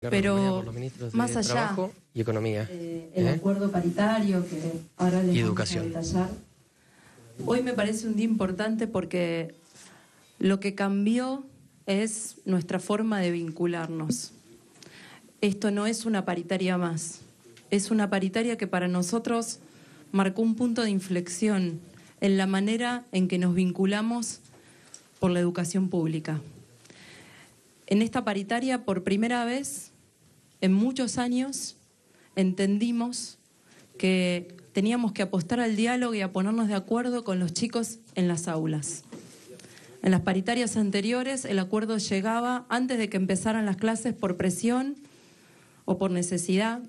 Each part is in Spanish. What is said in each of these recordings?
Pero más allá, y economía, eh, el ¿eh? acuerdo paritario que ahora les educación. Vamos hoy me parece un día importante porque lo que cambió es nuestra forma de vincularnos. Esto no es una paritaria más, es una paritaria que para nosotros marcó un punto de inflexión en la manera en que nos vinculamos por la educación pública. En esta paritaria, por primera vez, en muchos años entendimos que teníamos que apostar al diálogo y a ponernos de acuerdo con los chicos en las aulas. En las paritarias anteriores el acuerdo llegaba antes de que empezaran las clases por presión o por necesidad,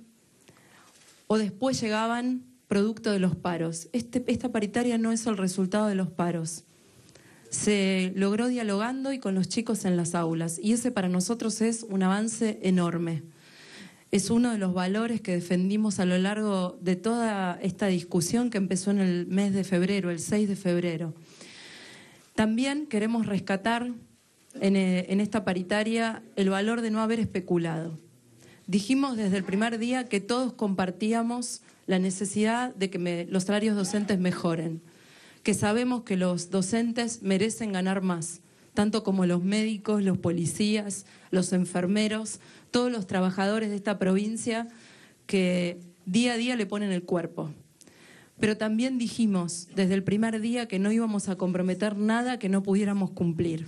o después llegaban producto de los paros. Este, esta paritaria no es el resultado de los paros. Se logró dialogando y con los chicos en las aulas, y ese para nosotros es un avance enorme es uno de los valores que defendimos a lo largo de toda esta discusión que empezó en el mes de febrero, el 6 de febrero. También queremos rescatar eh, en, esta paritaria el valor de no haber especulado. Dijimos desde el primer día que todos compartíamos la necesidad de que los salarios docentes mejoren, que sabemos que los docentes merecen ganar más, tanto como los médicos, los policías, los enfermeros, todos los trabajadores de esta provincia que día a día le ponen el cuerpo. Pero también dijimos desde el primer día que no íbamos a comprometer nada que no pudiéramos cumplir,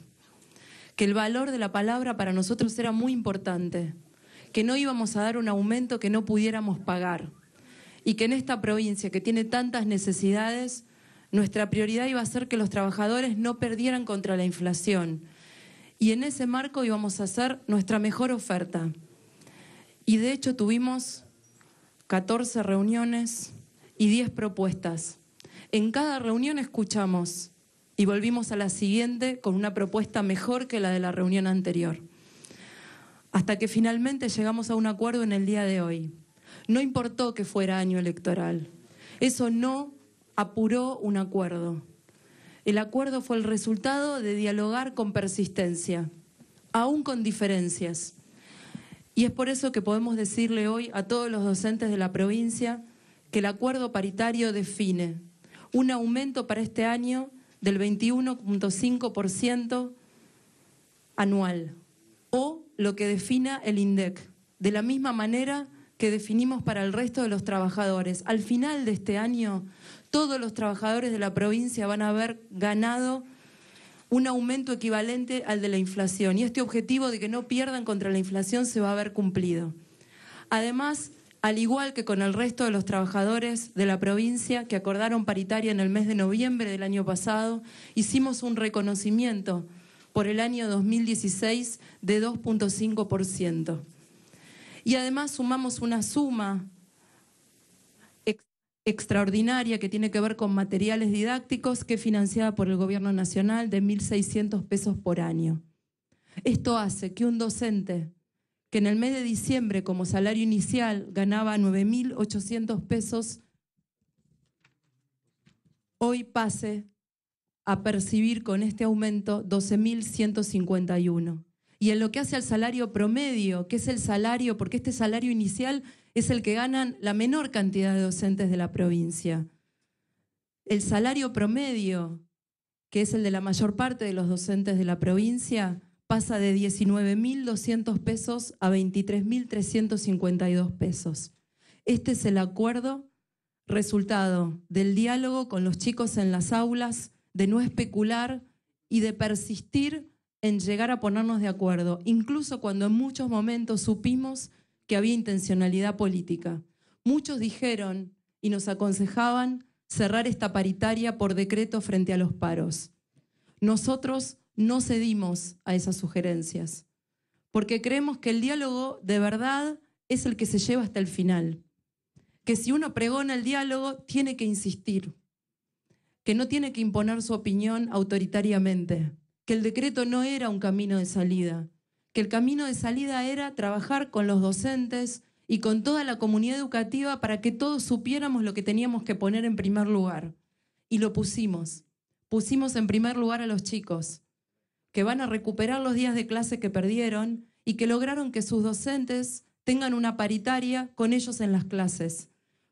que el valor de la palabra para nosotros era muy importante, que no íbamos a dar un aumento que no pudiéramos pagar y que en esta provincia que tiene tantas necesidades nuestra prioridad iba a ser que los trabajadores no perdieran contra la inflación. Y en ese marco íbamos a hacer nuestra mejor oferta. Y de hecho tuvimos 14 reuniones y 10 propuestas. En cada reunión escuchamos y volvimos a la siguiente con una propuesta mejor que la de la reunión anterior. Hasta que finalmente llegamos a un acuerdo en el día de hoy. No importó que fuera año electoral. Eso no apuró un acuerdo. El acuerdo fue el resultado de dialogar con persistencia, aún con diferencias. Y es por eso que podemos decirle hoy a todos los docentes de la provincia que el acuerdo paritario define un aumento para este año del 21.5% anual o lo que defina el INDEC. De la misma manera, que definimos para el resto de los trabajadores. Al final de este año, todos los trabajadores de la provincia van a haber ganado un aumento equivalente al de la inflación y este objetivo de que no pierdan contra la inflación se va a haber cumplido. Además, al igual que con el resto de los trabajadores de la provincia que acordaron paritaria en el mes de noviembre del año pasado, hicimos un reconocimiento por el año 2016 de 2.5%. Y además sumamos una suma extraordinaria que tiene que ver con materiales didácticos que es financiada por el Gobierno Nacional de 1.600 pesos por año. Esto hace que un docente que en el mes de diciembre como salario inicial ganaba 9.800 pesos, hoy pase a percibir con este aumento 12.151 y en lo que hace al salario promedio, que es el salario, porque este salario inicial es el que ganan la menor cantidad de docentes de la provincia. El salario promedio, que es el de la mayor parte de los docentes de la provincia, pasa de 19.200 pesos a 23.352 pesos. Este es el acuerdo resultado del diálogo con los chicos en las aulas, de no especular y de persistir en llegar a ponernos de acuerdo, incluso cuando en muchos momentos supimos que había intencionalidad política. Muchos dijeron y nos aconsejaban cerrar esta paritaria por decreto frente a los paros. Nosotros no cedimos a esas sugerencias, porque creemos que el diálogo de verdad es el que se lleva hasta el final, que si uno pregona el diálogo tiene que insistir, que no tiene que imponer su opinión autoritariamente, que el decreto no era un camino de salida, que el camino de salida era trabajar con los docentes y con toda la comunidad educativa para que todos supiéramos lo que teníamos que poner en primer lugar. Y lo pusimos. Pusimos en primer lugar a los chicos, que van a recuperar los días de clase que perdieron y que lograron que sus docentes tengan una paritaria con ellos en las clases.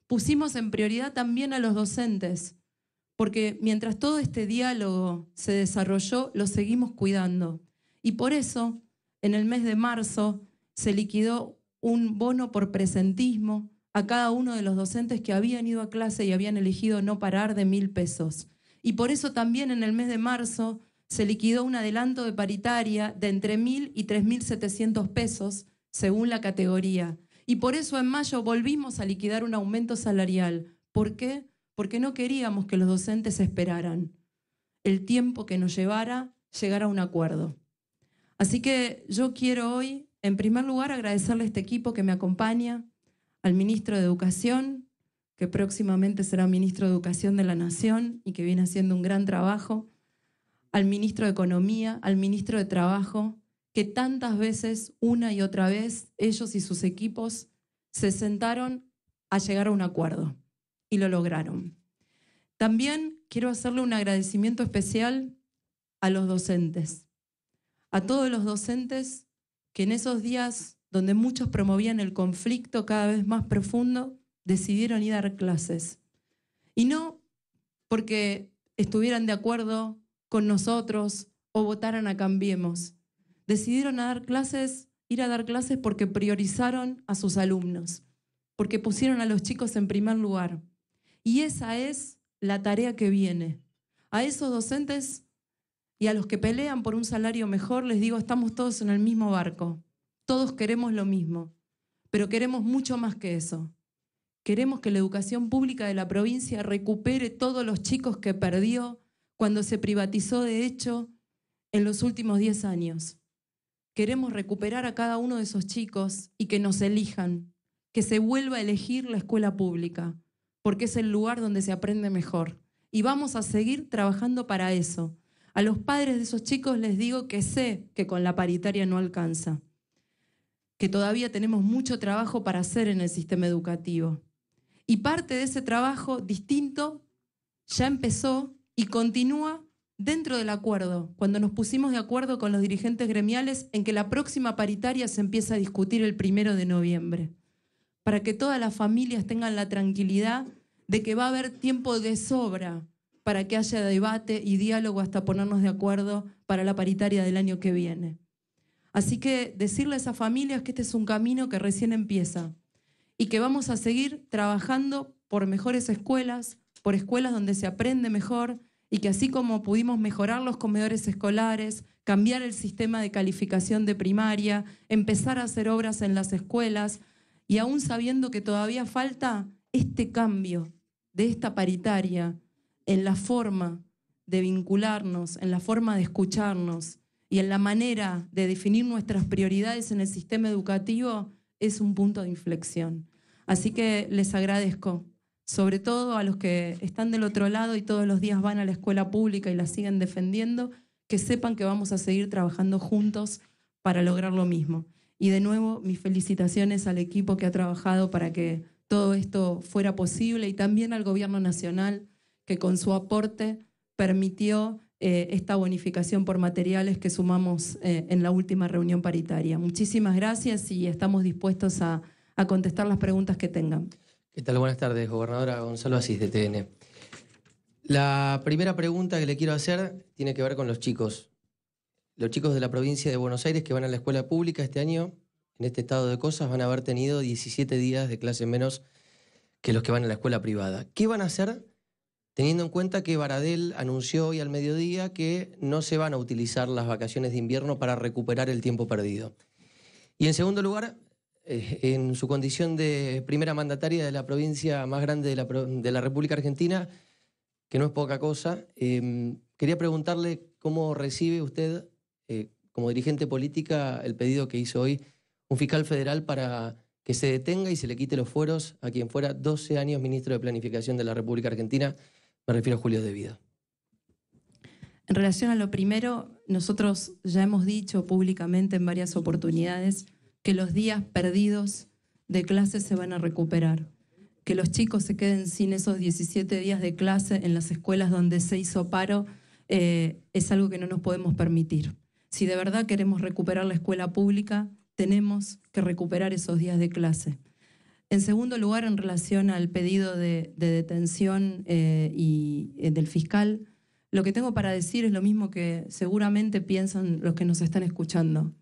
Pusimos en prioridad también a los docentes, porque mientras todo este diálogo se desarrolló, lo seguimos cuidando. Y por eso, en el mes de marzo, se liquidó un bono por presentismo a cada uno de los docentes que habían ido a clase y habían elegido no parar de mil pesos. Y por eso también en el mes de marzo se liquidó un adelanto de paritaria de entre mil y tres mil setecientos pesos según la categoría. Y por eso en mayo volvimos a liquidar un aumento salarial. ¿Por qué? porque no queríamos que los docentes esperaran el tiempo que nos llevara llegar a un acuerdo. Así que yo quiero hoy, en primer lugar, agradecerle a este equipo que me acompaña, al ministro de Educación, que próximamente será ministro de Educación de la Nación y que viene haciendo un gran trabajo, al ministro de Economía, al ministro de Trabajo, que tantas veces, una y otra vez, ellos y sus equipos se sentaron a llegar a un acuerdo y lo lograron. También quiero hacerle un agradecimiento especial a los docentes, a todos los docentes que en esos días donde muchos promovían el conflicto cada vez más profundo, decidieron ir a dar clases. Y no porque estuvieran de acuerdo con nosotros o votaran a Cambiemos. Decidieron dar clases, ir a dar clases porque priorizaron a sus alumnos, porque pusieron a los chicos en primer lugar, y esa es la tarea que viene. A esos docentes y a los que pelean por un salario mejor, les digo, estamos todos en el mismo barco. Todos queremos lo mismo, pero queremos mucho más que eso. Queremos que la educación pública de la provincia recupere todos los chicos que perdió cuando se privatizó de hecho en los últimos 10 años. Queremos recuperar a cada uno de esos chicos y que nos elijan, que se vuelva a elegir la escuela pública porque es el lugar donde se aprende mejor. Y vamos a seguir trabajando para eso. A los padres de esos chicos les digo que sé que con la paritaria no alcanza, que todavía tenemos mucho trabajo para hacer en el sistema educativo. Y parte de ese trabajo distinto ya empezó y continúa dentro del acuerdo, cuando nos pusimos de acuerdo con los dirigentes gremiales en que la próxima paritaria se empieza a discutir el primero de noviembre para que todas las familias tengan la tranquilidad de que va a haber tiempo de sobra para que haya debate y diálogo hasta ponernos de acuerdo para la paritaria del año que viene. Así que decirle a esas familias que este es un camino que recién empieza y que vamos a seguir trabajando por mejores escuelas, por escuelas donde se aprende mejor y que así como pudimos mejorar los comedores escolares, cambiar el sistema de calificación de primaria, empezar a hacer obras en las escuelas, y aún sabiendo que todavía falta este cambio de esta paritaria en la forma de vincularnos, en la forma de escucharnos y en la manera de definir nuestras prioridades en el sistema educativo, es un punto de inflexión. Así que les agradezco, sobre todo a los que están del otro lado y todos los días van a la escuela pública y la siguen defendiendo, que sepan que vamos a seguir trabajando juntos para lograr lo mismo. Y de nuevo, mis felicitaciones al equipo que ha trabajado para que todo esto fuera posible y también al Gobierno Nacional que con su aporte permitió eh, esta bonificación por materiales que sumamos eh, en la última reunión paritaria. Muchísimas gracias y estamos dispuestos a, a contestar las preguntas que tengan. ¿Qué tal? Buenas tardes, gobernadora Gonzalo Asís de TN. La primera pregunta que le quiero hacer tiene que ver con los chicos los chicos de la provincia de Buenos Aires que van a la escuela pública este año, en este estado de cosas, van a haber tenido 17 días de clase menos que los que van a la escuela privada. ¿Qué van a hacer teniendo en cuenta que Baradel anunció hoy al mediodía que no se van a utilizar las vacaciones de invierno para recuperar el tiempo perdido? Y en segundo lugar, eh, en su condición de primera mandataria de la provincia más grande de la, República Argentina, que no es poca cosa, eh, quería preguntarle cómo recibe usted eh, como dirigente política el pedido que hizo hoy un fiscal federal para que se detenga y se le quite los fueros a quien fuera 12 años ministro de Planificación de la República Argentina, me refiero a Julio De Vida. En relación a lo primero, nosotros ya hemos dicho públicamente en varias oportunidades que los días perdidos de clase se van a recuperar, que los chicos se queden sin esos 17 días de clase en las escuelas donde se hizo paro eh, es algo que no nos podemos permitir. Si de verdad queremos recuperar la escuela pública, tenemos que recuperar esos días de clase. En segundo lugar, en relación al pedido de, detención eh, y, eh, del fiscal, lo que tengo para decir es lo mismo que seguramente piensan los que nos están escuchando.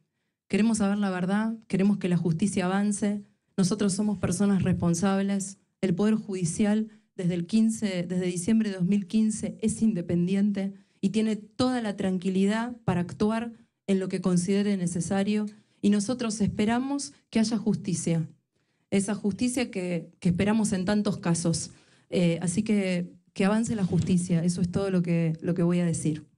Queremos saber la verdad, queremos que la justicia avance, nosotros somos personas responsables, el Poder Judicial desde, el 15, desde diciembre de 2015 es independiente, y tiene toda la tranquilidad para actuar en lo que considere necesario y nosotros esperamos que haya justicia, esa justicia que, esperamos en tantos casos. Eh, así que que avance la justicia, eso es todo lo que, lo que voy a decir.